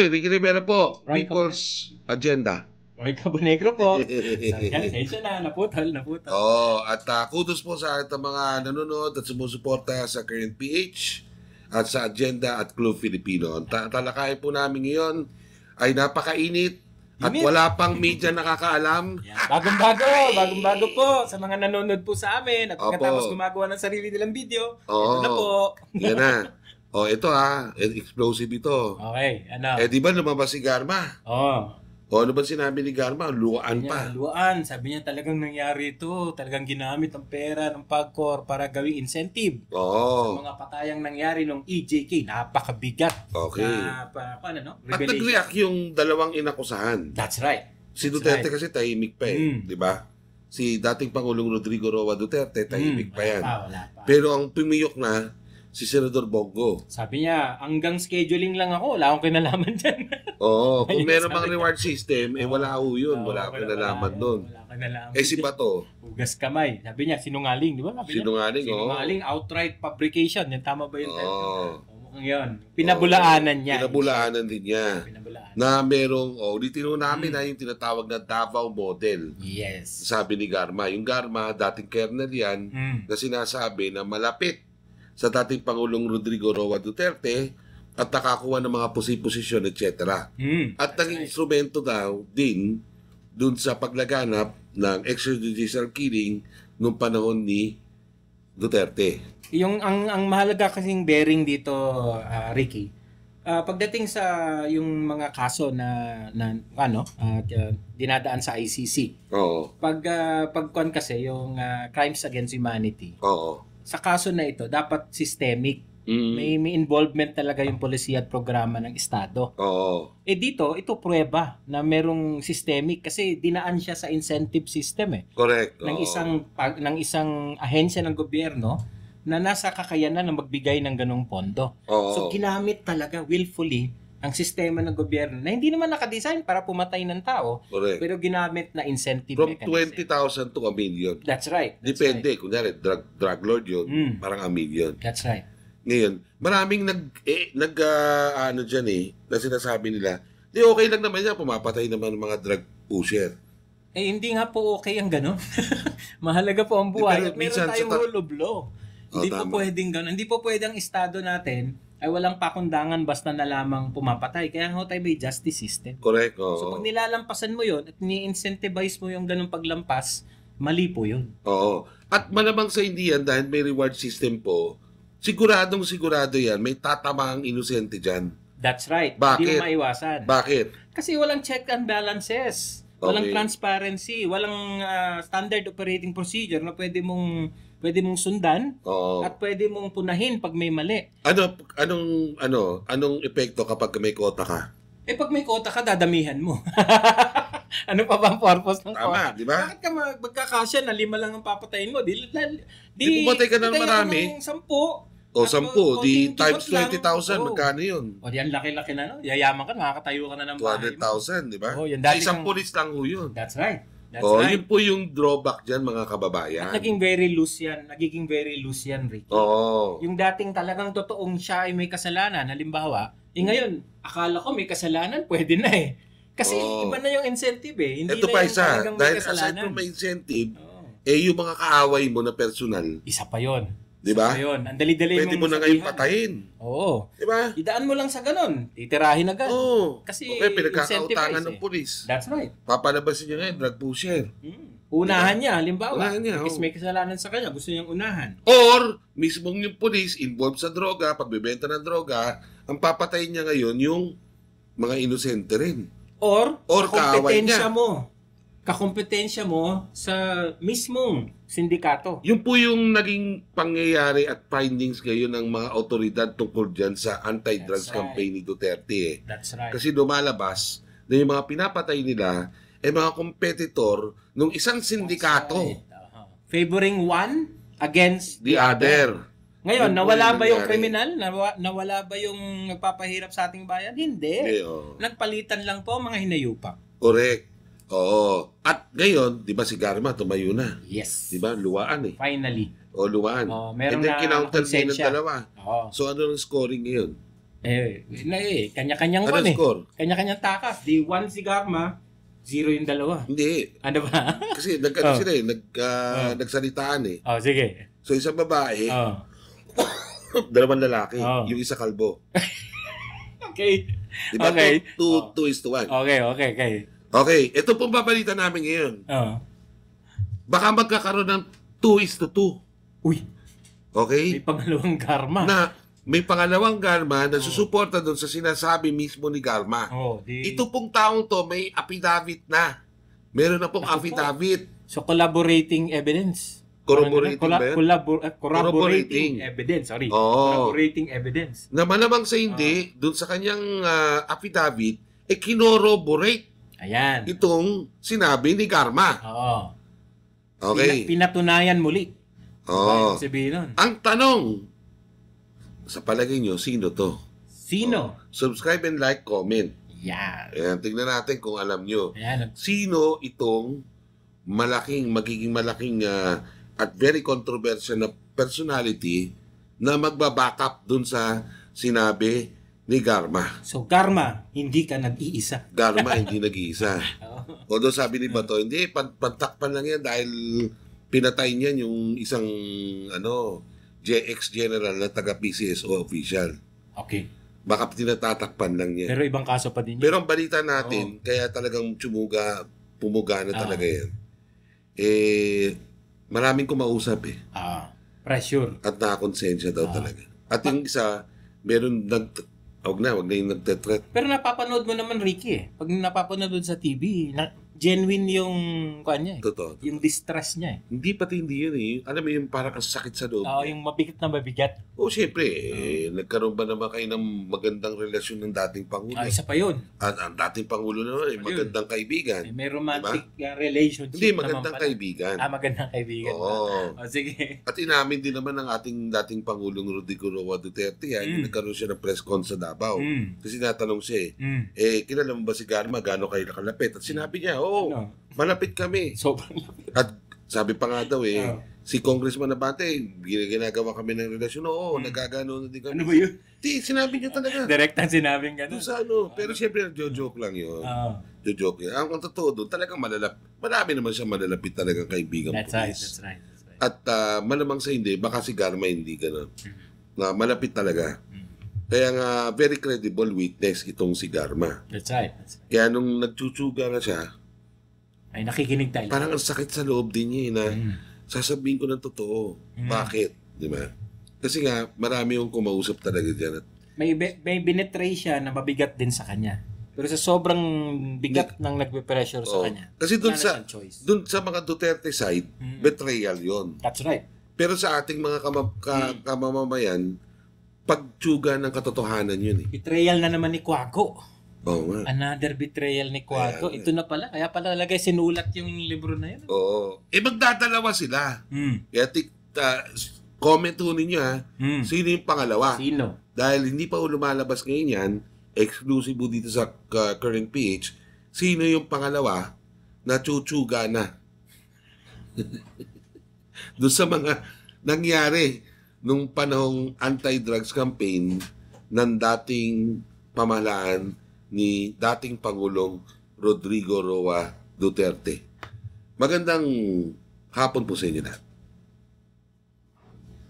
Oy, Ricky Rivera po, Roy People's Cabonegro. Agenda. Roy Cabonegro po. Kalisensya na, naputol, naputol. Oo, oh, at uh, kudos po sa ating mga nanonood at sumusuporta sa Current PH at sa Agenda at Club Filipino. Ang ta- talakayan po namin ngayon ay napakainit at wala pang media nakakaalam. Bagong-bago, bagong-bago po sa mga nanonood po sa amin at pagkatapos gumagawa ng sarili nilang video. Oo, ito na po. yan na. Oh, ito ah, explosive ito. Okay, ano? Eh, di ba lumabas si Garma? Oo. Oh. O oh, ano ba sinabi ni Garma? Luaan pa. Niya, luaan. Sabi niya talagang nangyari ito. Talagang ginamit ang pera ng PAGCOR para gawing incentive. Oo. Oh. Sa mga patayang nangyari ng EJK. Napakabigat. Okay. Na, pa, ano, no? Revelation. At nag-react yung dalawang inakusahan. That's right. Si Duterte right. kasi tahimik pa eh. Mm. Di ba? Si dating Pangulong Rodrigo Roa Duterte, tahimik mm. pa yan. Ah, wala pa. Pero ang pumiyok na, si Senador Bongo. Sabi niya, hanggang scheduling lang ako, wala akong kinalaman dyan. Oo, kung meron pang reward system, eh wala ho yun, eh, wala akong kinalaman doon. Eh si Bato. Hugas kamay. Sabi niya, sinungaling, di ba? Sabi sinungaling, oo. Sinungaling, outright fabrication. Yan tama ba yung oh. Oo. Ngayon, pinabulaanan niya. Pinabulaanan din niya. Pinabulaanan. Na merong, oh, ulitin namin hmm. na yung tinatawag na Davao model. Yes. Sabi ni Garma. Yung Garma, dating kernel yan, hmm. na sinasabi na malapit sa dating Pangulong Rodrigo Roa Duterte at nakakuha ng mga posisyon, etc. Mm. At naging instrumento daw din dun sa paglaganap ng extrajudicial killing noong panahon ni Duterte. Yung ang ang mahalaga kasing bearing dito uh, Ricky. Uh, pagdating sa yung mga kaso na, na ano uh, dinadaan sa ICC. Oo. Pag uh, pagkuan kasi yung uh, crimes against humanity. Oo sa kaso na ito, dapat systemic. Mm. May, may involvement talaga yung polisiya at programa ng Estado. Oo. Eh dito, ito prueba na merong systemic kasi dinaan siya sa incentive system eh. Correct. Ng Oo. isang pag, ng isang ahensya ng gobyerno na nasa kakayanan na magbigay ng ganong pondo. Oo. So ginamit talaga willfully ang sistema ng gobyerno na hindi naman nakadesign para pumatay ng tao, Correct. pero ginamit na incentive From mechanism. 20,000 to a million. That's right. That's Depende. Right. Kunyari, drug, drug lord yun, mm. parang a million. That's right. Ngayon, maraming nag, eh, nag uh, ano dyan eh, na sinasabi nila, di okay lang naman yan, pumapatay naman ng mga drug pusher. Eh, hindi nga po okay ang ganun. Mahalaga po ang eh, buhay. Di, pero, At meron tayong rule of law. Oh, hindi ah, tama. po pwedeng ganun. Hindi po pwedeng ang estado natin ay walang pakundangan basta na lamang pumapatay. Kaya ho tayo may justice system. Correct. Oh. So pag nilalampasan mo yon at ni-incentivize mo yung ganung paglampas, mali po yun. Oo. At malamang sa hindi yan dahil may reward system po, siguradong sigurado yan, may tatama ang inosente dyan. That's right. Bakit? Hindi mo maiwasan. Bakit? Kasi walang check and balances. Okay. Walang transparency. Walang uh, standard operating procedure na pwede mong pwede mong sundan Oo. at pwede mong punahin pag may mali. Ano anong ano anong epekto kapag may quota ka? Eh pag may quota ka, dadamihan mo. ano pa ba ang purpose ng quota? di ba? Bakit ka mag- magkakasya na lima lang ang papatayin mo? Di, di, di, Di ka ng marami. mo ng sampu. O At 10, di konting times 20,000, magkano yun? O di, laki-laki na, no? Yayaman ka, makakatayo ka na ng bahay mo. 200,000, di ba? Oo, yun, dati isang kang- pulis lang ho yun. That's right. That's oh, right. yun po yung drawback dyan mga kababayan. At naging very loose yan. Nagiging very loose yan, Ricky. Oo. Yung dating talagang totoong siya ay may kasalanan. Halimbawa, eh hmm. ngayon, akala ko may kasalanan, pwede na eh. Kasi Oo. iba na yung incentive eh. Hindi Ito na pa yung isa, dahil kasalanan. aside from may incentive, Oo. eh yung mga kaaway mo na personal, Isa pa yon Di ba? Ayun, ang dali-dali Pwede mo na ngayon patayin. Oo. Di ba? Idaan mo lang sa ganun. Titirahin ganun. Oo. Kasi okay, pinagkakautangan eh. ng pulis. That's right. Papalabasin niya ngayon, drug pusher. Hmm. Unahan diba? niya, halimbawa. Unahan niya. Kasi may kasalanan sa kanya, gusto niyang unahan. Or, mismong yung pulis involved sa droga, pagbebenta ng droga, ang papatayin niya ngayon yung mga inosente rin. Or, Or kaaway niya. mo kakompetensya mo sa mismong sindikato. Yun po yung naging pangyayari at findings ngayon ng mga otoridad tungkol dyan sa anti-drugs right. campaign ni Duterte. Eh. That's right. Kasi dumalabas na yung mga pinapatay nila ay eh, mga competitor ng isang sindikato. Right. Uh-huh. Favoring one against the, the other. other. Ngayon, nawala ba yung kriminal? Nawala ba yung nagpapahirap sa ating bayan? Hindi. Hindi oh. Nagpalitan lang po mga hinayupak. Correct. Oo. At ngayon, di ba si Garma tumayo na? Yes. Di ba? Luwaan eh. Finally. O, oh, luwaan. Oh, meron And then, na kinounter ng dalawa. Oo. So, ano ang scoring ngayon? Eh, na eh. Kanya-kanyang ano eh. score? Kanya-kanyang takas. Di one si Garma, zero yung dalawa. Hindi. Ano ba? Kasi nag, ano oh. sila eh, nag, uh, oh. nagsalitaan eh. Oh, sige. So, isang babae, oh. dalawang lalaki. Oh. Yung isa kalbo. okay. Di ba? Okay. Two, two, oh. two is to one. Okay, okay, okay. Okay, ito pong babalita namin ngayon. Oo. Baka magkakaroon ng 2 is to 2. Uy. Okay? May pangalawang karma. Na may pangalawang karma na oh. susuporta doon sa sinasabi mismo ni Garma. Oh, di... Ito pong taong to may affidavit na. Meron na pong Ako affidavit. Po. So collaborating evidence. Corroborating ano, ba collabor- uh, corroborating evidence, sorry. Oh. Corroborating evidence. Na malamang sa hindi, uh. doon sa kanyang uh, affidavit, eh kinoroborate Ayan. Itong sinabi ni Karma. Oo. Okay. Pina- pinatunayan muli. Oo. Sabihin nun. Ang tanong, sa palagay nyo, sino to? Sino? Oh, subscribe and like, comment. Yan. Ayan, tignan natin kung alam nyo. Ayan. Sino itong malaking, magiging malaking uh, at very controversial na personality na magbabackup dun sa sinabi ni Garma. So, Garma, hindi ka nag-iisa. Garma, hindi nag-iisa. oh. Although sabi ni Bato, hindi, pag pagtakpan lang yan dahil pinatay niyan yung isang ano JX general na taga PCSO official. Okay. Baka tinatatakpan lang niya. Pero ibang kaso pa din yun. Pero ang balita natin, oh. kaya talagang tumuga, pumuga na ah. talaga ah. yan. Eh, maraming kumausap eh. Ah, pressure. At nakakonsensya daw ah. talaga. At yung ah. isa, meron nag Huwag na, huwag na yung nagtetret. Pero napapanood mo naman, Ricky eh. Pag napapanood sa TV, na, genuine yung kuan niya. Eh. Totoo, totoo. Yung distress niya eh. Hindi pati hindi yun eh. Alam mo yung parang ang sakit sa loob. Oo, yung mabigat na mabigat. Oo, oh, siyempre. Eh, nagkaroon ba naman kayo ng magandang relasyon ng dating Pangulo? Ah, isa pa yun. At ah, ang dating Pangulo naman, eh, Ayun. magandang kaibigan. Eh, may romantic diba? relationship Hindi, magandang naman kaibigan. Ah, magandang kaibigan. Oo. Oh, sige. At inamin din naman ng ating dating Pangulong Rodrigo Roa Duterte yan. Mm. Nagkaroon siya ng press con sa Davao. Mm. Kasi natanong siya eh, mm. eh, kilala mo ba si Garma? Gano'ng kayo nakalapit? At sinabi niya, hmm. oh, Oo. Ano? Malapit kami. Sobrang At sabi pa nga daw eh, oh. si Congressman Abate, ginagawa kami ng relasyon. Oo, hmm. nagagano na din kami. Ano ba yun? Di, sinabi niya talaga. Direkta sinabi niya. Doon sa ano. Pero siyempre, joke lang yun. Oh. Ah. Joke yun. Ang, ang totoo doon, talagang malalap. Marami naman siya malalapit talaga kaibigan. That's police. right, that's right. At uh, malamang sa hindi, baka si Garma hindi gano'n. Hmm. Na malapit talaga. Hmm. Kaya nga, very credible witness itong si Garma. That's right. That's right. Kaya nung nagtsutsuga na siya, ay, nakikinig tayo. Parang ang sakit sa loob din niya eh, na mm. sasabihin ko ng totoo. Mm. Bakit? Di ba? Kasi nga, marami yung kumausap talaga dyan. At, may, may binetray siya na mabigat din sa kanya. Pero sa sobrang bigat na, ng nagpe-pressure oh, sa kanya. Kasi doon sa, doon sa mga Duterte side, mm. betrayal yon. That's right. Pero sa ating mga kama, ka, mm. kamamamayan, pagtsuga ng katotohanan yun eh. Betrayal na naman ni Quago. Oh, well. Another betrayal ni Quago. Ito na pala. Kaya pala talaga sinulat yung libro na yun. Oo. Eh magdadalawa sila. Hmm. Kaya tik, comment ho ninyo ha. Mm. Sino yung pangalawa? Sino? Dahil hindi pa lumalabas ngayon yan, exclusive dito sa uh, current PH, sino yung pangalawa na chuchuga na? Doon sa mga nangyari nung panahong anti-drugs campaign ng dating pamahalaan ni dating Pangulong Rodrigo Roa Duterte. Magandang hapon po sa inyo lahat.